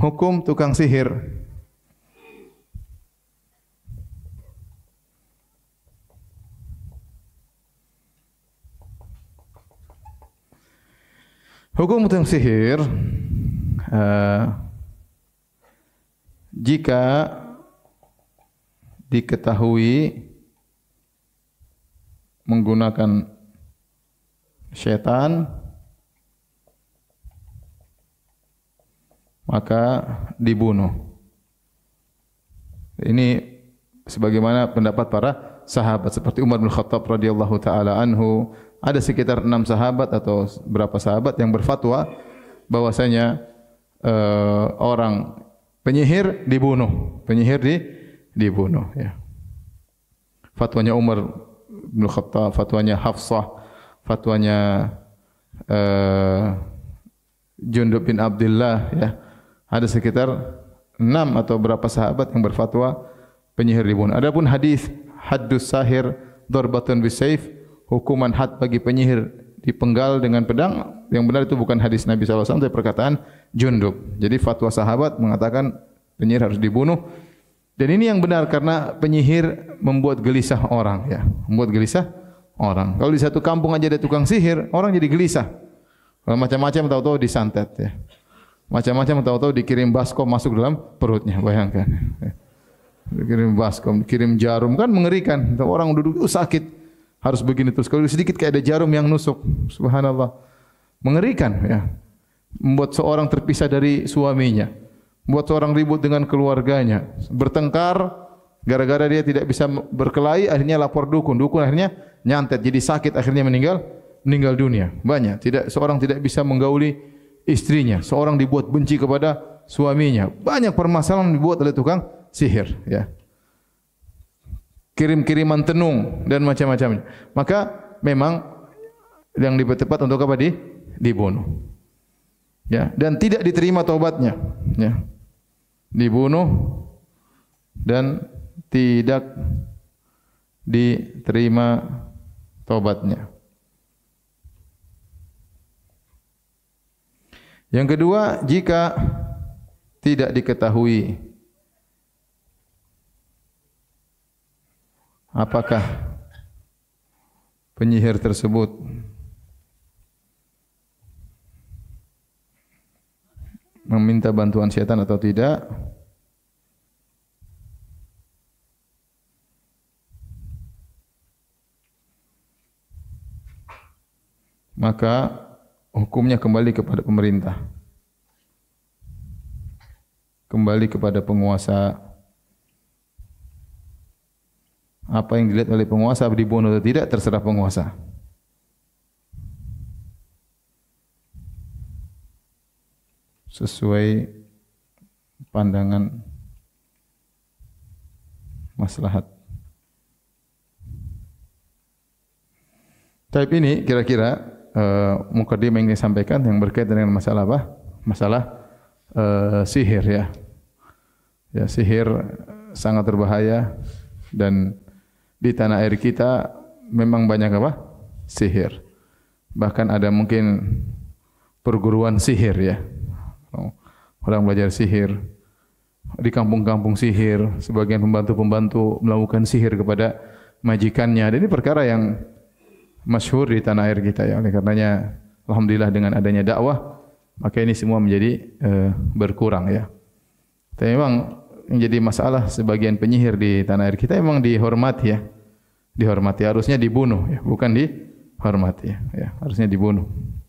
hukum tukang sihir. Hukum tukang sihir uh, jika diketahui menggunakan setan maka dibunuh. Ini sebagaimana pendapat para sahabat seperti Umar bin Khattab radhiyallahu taala anhu, ada sekitar enam sahabat atau berapa sahabat yang berfatwa bahwasanya eh, orang penyihir dibunuh, penyihir di dibunuh ya. Fatwanya Umar bin Khattab, fatwanya Hafsah, fatwanya eh, Jundub bin Abdullah ya ada sekitar enam atau berapa sahabat yang berfatwa penyihir dibunuh. Adapun hadis haddus sahir darbatun bisayf, hukuman had bagi penyihir dipenggal dengan pedang, yang benar itu bukan hadis Nabi SAW, tapi perkataan jundub. Jadi fatwa sahabat mengatakan penyihir harus dibunuh. Dan ini yang benar karena penyihir membuat gelisah orang ya, membuat gelisah orang. Kalau di satu kampung aja ada tukang sihir, orang jadi gelisah. Kalau macam-macam tahu-tahu disantet ya. Macam-macam tahu-tahu dikirim baskom masuk dalam perutnya, bayangkan. Dikirim baskom, dikirim jarum kan mengerikan. Orang duduk oh, sakit harus begini terus. Kalau sedikit kayak ada jarum yang nusuk, subhanallah. Mengerikan ya. Membuat seorang terpisah dari suaminya. Membuat seorang ribut dengan keluarganya, bertengkar gara-gara dia tidak bisa berkelahi akhirnya lapor dukun. Dukun akhirnya nyantet jadi sakit akhirnya meninggal meninggal dunia. Banyak, tidak seorang tidak bisa menggauli istrinya, seorang dibuat benci kepada suaminya. Banyak permasalahan dibuat oleh tukang sihir, ya. Kirim-kiriman tenung dan macam-macamnya. Maka memang yang lebih tepat untuk apa di dibunuh. Ya, dan tidak diterima taubatnya, ya. Dibunuh dan tidak diterima taubatnya. Yang kedua, jika tidak diketahui apakah penyihir tersebut meminta bantuan setan atau tidak, maka hukumnya kembali kepada pemerintah. Kembali kepada penguasa. Apa yang dilihat oleh penguasa dibunuh atau tidak terserah penguasa. Sesuai pandangan maslahat. Tapi ini kira-kira uh, eh, mukadimah yang disampaikan yang berkaitan dengan masalah apa? Masalah uh, sihir ya. Ya, sihir sangat berbahaya dan di tanah air kita memang banyak apa? Sihir. Bahkan ada mungkin perguruan sihir ya. Orang belajar sihir di kampung-kampung sihir, sebagian pembantu-pembantu melakukan sihir kepada majikannya. Dan ini perkara yang masyhur di tanah air kita ya. Oleh karenanya alhamdulillah dengan adanya dakwah maka ini semua menjadi eh, berkurang ya. Tapi memang menjadi masalah sebagian penyihir di tanah air kita memang dihormati ya. Dihormati harusnya dibunuh ya, bukan dihormati ya. ya harusnya dibunuh.